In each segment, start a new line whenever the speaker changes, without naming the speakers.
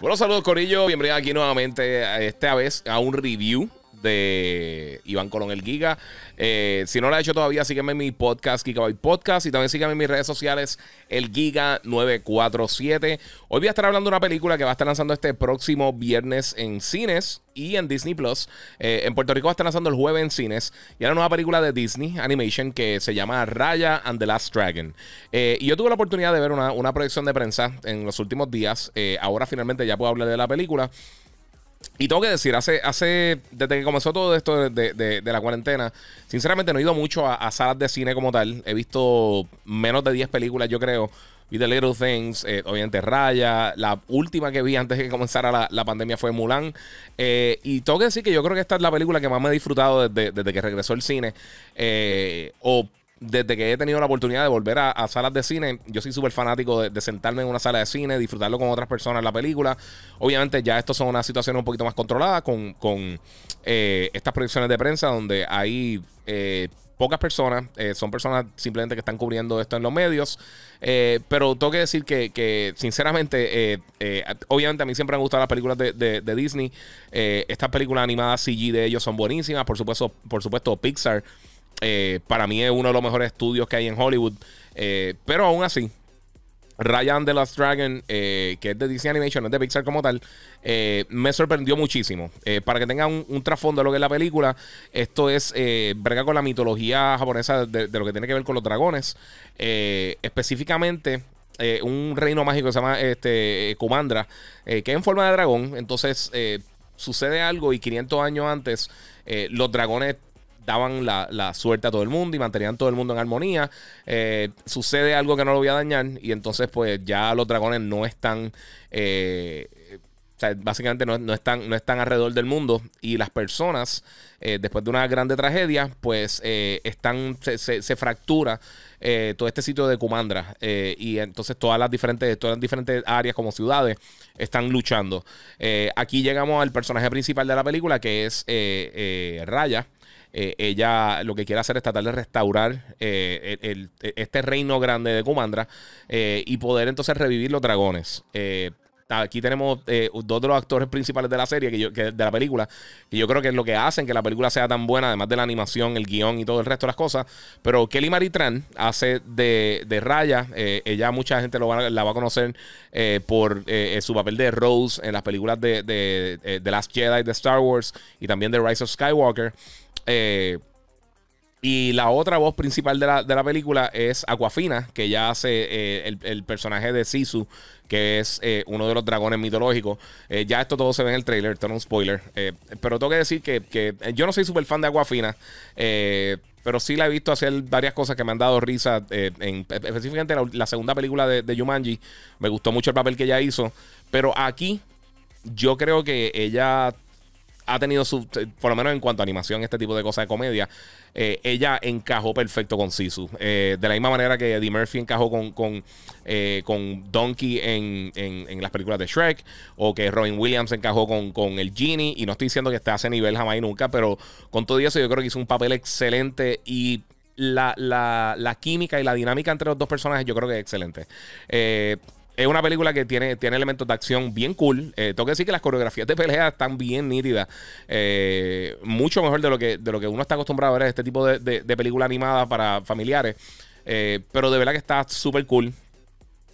bueno, saludos Corillo, bienvenido aquí nuevamente, eh, esta vez a un review de Iván Colón el Giga. Eh, si no lo ha hecho todavía, sígueme en mi podcast, Gigabyte Podcast, y también sígueme en mis redes sociales, el Giga947. Hoy voy a estar hablando de una película que va a estar lanzando este próximo viernes en cines y en Disney Plus. Eh, en Puerto Rico va a estar lanzando el jueves en cines. Y era una nueva película de Disney Animation que se llama Raya and the Last Dragon. Eh, y yo tuve la oportunidad de ver una, una proyección de prensa en los últimos días. ahora finalmente ya puedo hablar de la película. Y tengo que decir, hace, hace, desde que comenzó todo esto de, la cuarentena, sinceramente no he ido mucho a, salas de cine como tal. He visto menos de 10 películas, yo creo. Vi The Little Things, eh, obviamente Raya. La última que vi antes de que comenzara la, pandemia fue Mulan. Eh, y tengo que decir que yo creo que esta es la película que más me he disfrutado desde, que regresó el cine. Eh, o desde que he tenido la oportunidad de volver a, salas de cine, yo soy súper fanático de, sentarme en una sala de cine, disfrutarlo con otras personas la película. Obviamente ya esto son unas situaciones un poquito más controladas con, eh, estas proyecciones de prensa donde hay... Eh, pocas personas, eh, son personas simplemente que están cubriendo esto en los medios. pero tengo que decir que, sinceramente, obviamente a mí siempre me han gustado las películas de, Disney. estas películas animadas CG de ellos son buenísimas. Por supuesto, por supuesto Pixar eh, para mí es uno de los mejores estudios que hay en Hollywood. Eh, pero aún así, Ryan the Last Dragon, eh, que es de Disney Animation, no es de Pixar como tal, me sorprendió muchísimo. para que tengan un, trasfondo de lo que es la película, esto es verga con la mitología japonesa de, lo que tiene que ver con los dragones. específicamente, un reino mágico que se llama este, Kumandra, que es en forma de dragón. Entonces sucede algo y 500 años antes los dragones daban la, suerte a todo el mundo y mantenían todo el mundo en armonía. Eh, sucede algo que no lo voy a dañar y entonces pues ya los dragones no están... Eh, básicamente no, están, no están alrededor del mundo y las personas, eh, después de una grande tragedia, pues están, se, fractura todo este sitio de Kumandra y entonces todas las diferentes, todas las diferentes áreas como ciudades están luchando. aquí llegamos al personaje principal de la película que es Raya. Eh, ella lo que quiere hacer es tratar de restaurar eh, este reino grande de Kumandra eh, y poder entonces revivir los dragones. Aquí tenemos eh, dos de los actores principales de la serie, que, de la película, que yo creo que es lo que hacen que la película sea tan buena, además de la animación, el guión y todo el resto de las cosas. Pero Kelly Maritran hace de, de Raya. Eh, ella, mucha gente lo la va a conocer eh, por su papel de Rose en las películas de, de, Last Jedi, de Star Wars y también de Rise of Skywalker. Eh, y la otra voz principal de la, película es Aquafina, que ya hace eh, el, personaje de Sisu, que es eh, uno de los dragones mitológicos. Eh, ya esto todo se ve en el trailer, esto no es un spoiler. pero tengo que decir que, yo no soy súper fan de Aquafina. pero sí la he visto hacer varias cosas que me han dado risa. en, específicamente la, segunda película de, de, Jumanji. Me gustó mucho el papel que ella hizo. Pero aquí yo creo que ella ha tenido su, por lo menos en cuanto a animación, este tipo de cosas de comedia, eh, ella encajó perfecto con Sisu. Eh, de la misma manera que Eddie Murphy encajó con, con, eh, con Donkey en, las películas de Shrek, o que Robin Williams encajó con, con el Genie, y no estoy diciendo que esté a ese nivel jamás y nunca, pero con todo eso yo creo que hizo un papel excelente y la, la, química y la dinámica entre los dos personajes yo creo que es excelente. Eh, es una película que tiene, tiene elementos de acción bien cool. Eh, tengo que decir que las coreografías de pelea están bien nítidas. Eh, mucho mejor de lo, que, de lo que uno está acostumbrado a ver este tipo de, de, película animada para familiares. Eh, pero de verdad que está súper cool.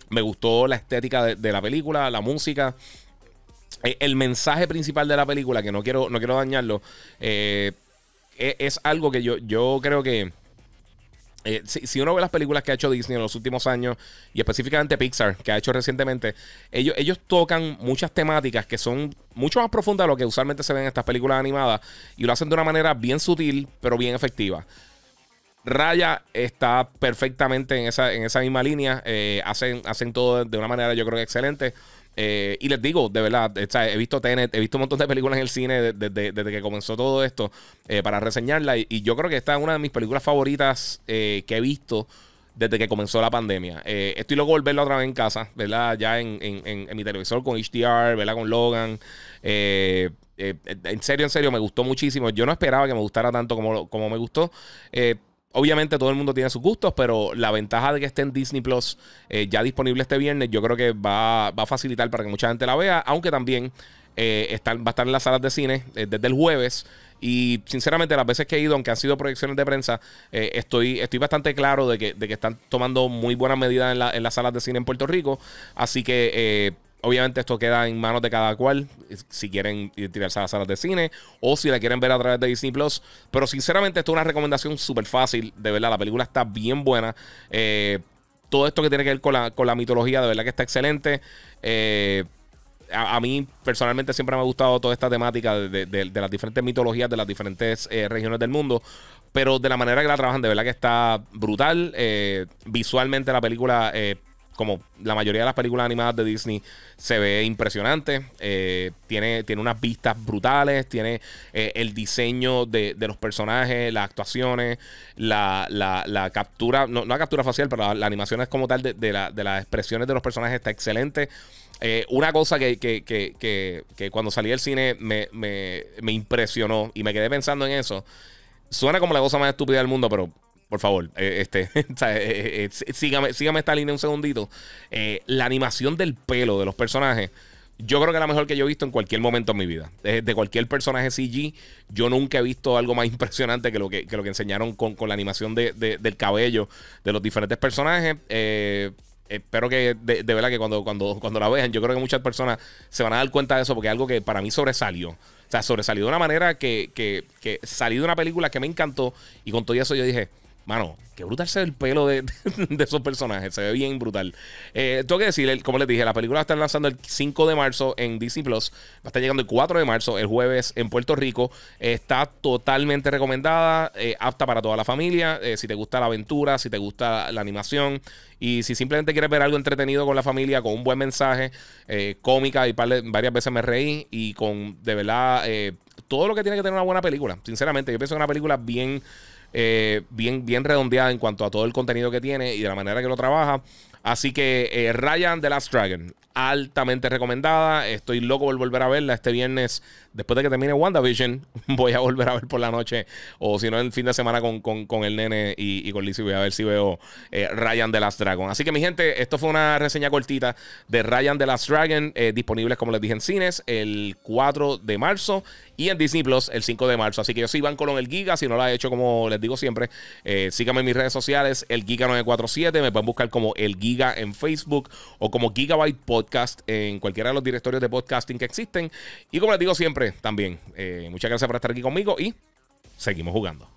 Me gustó la estética de, la película, la música. el mensaje principal de la película, que no quiero, no quiero dañarlo, es, e, es, algo que yo, yo creo que eh, si, uno ve las películas que ha hecho Disney en los últimos años, y específicamente Pixar, que ha hecho recientemente, ellos, ellos tocan muchas temáticas que son mucho más profundas de lo que usualmente se ven en estas películas animadas, y lo hacen de una manera bien sutil, pero bien efectiva. Raya está perfectamente en esa, misma línea, eh, hacen, hacen todo de una manera yo creo que excelente. Eh, y les digo, de verdad, he visto Tenet, he visto un montón de películas en el cine desde, que comenzó todo esto eh, para reseñarla. Y, yo creo que esta es una de mis películas favoritas eh, que he visto desde que comenzó la pandemia. estoy luego de otra vez en casa, ¿verdad? Ya en, mi televisor con HDR, ¿verdad? Con Logan. en serio, en serio, me gustó muchísimo. Yo no esperaba que me gustara tanto como, como me gustó. Obviamente todo el mundo tiene sus gustos, pero la ventaja de que esté en Disney Plus eh, ya disponible este viernes, yo creo que va, a facilitar para que mucha gente la vea, aunque también eh, va a estar en las salas de cine eh, desde el jueves. Y sinceramente, las veces que he ido, aunque han sido proyecciones de prensa, estoy, estoy bastante claro de que, de que, están tomando muy buenas medidas en, las salas de cine en Puerto Rico. Así que Obviamente esto queda en manos de cada cual, si quieren tirarse a las salas de cine o si la quieren ver a través de Disney Plus. Pero sinceramente esto es una recomendación súper fácil, de verdad, la película está bien buena. Eh, todo esto que tiene que ver con la, mitología, de verdad que está excelente. Eh, a, mí personalmente siempre me ha gustado toda esta temática de, las diferentes mitologías de las diferentes eh, regiones del mundo. Pero de la manera que la trabajan, de verdad que está brutal. visualmente la película como la mayoría de las películas animadas de Disney, se ve impresionante. Eh, tiene, tiene unas vistas brutales, tiene eh, el diseño de, los personajes, las actuaciones, la, captura, no, la captura facial, pero la, animación es como tal de, las expresiones de los personajes está excelente. Eh, una cosa que, cuando salí del cine me impresionó y me quedé pensando en eso. Suena como la cosa más estúpida del mundo, pero por favor, eh, este, eh, eh, sígame, esta línea un segundito. la animación del pelo de los personajes. Yo creo que es la mejor que yo he visto en cualquier momento en mi vida. De, cualquier personaje CG, yo nunca he visto algo más impresionante que lo que, que enseñaron con, la animación del cabello de los diferentes personajes. espero que de, verdad que cuando, cuando, cuando la vean, yo creo que muchas personas se van a dar cuenta de eso porque es algo que para mí sobresalió. O sea, sobresalió de una manera que, que, que salí de una película que me encantó y con todo eso yo dije, Mano, qué brutal se ve el pelo de, esos personajes. Se ve bien brutal. Eh, tengo que decirle, como les dije, la película está lanzando el 5 de marzo en DC Plus. Va a estar llegando el 4 de marzo, el jueves, en Puerto Rico. está totalmente recomendada, eh, apta para toda la familia. Eh, si te gusta la aventura, si te gusta la animación y si simplemente quieres ver algo entretenido con la familia, con un buen mensaje, cómica y varias veces me reí y con de verdad todo lo que tiene que tener una buena película. Sinceramente, yo pienso que una película bien. Eh, bien, bien redondeada en cuanto a todo el contenido que tiene y de la manera que lo trabaja. Así que eh, Ryan The Last Dragon, altamente recomendada. Estoy loco por volver a verla este viernes después de que termine WandaVision, voy a volver a ver por la noche, o si no, el fin de semana con, el nene y, y, con Lizzie, voy a ver si veo eh, Ryan de las Dragon. Así que, mi gente, esto fue una reseña cortita de Ryan de las Dragon, eh, disponibles, como les dije, en cines el 4 de marzo y en Disney Plus el 5 de marzo. Así que yo soy Iván Colón, el Giga, si no lo ha hecho, como les digo siempre, eh, síganme en mis redes sociales, el Giga947, me pueden buscar como el Giga en Facebook o como Gigabyte Podcast en cualquiera de los directorios de podcasting que existen. Y como les digo siempre, también. Eh, muchas gracias por estar aquí conmigo y seguimos jugando.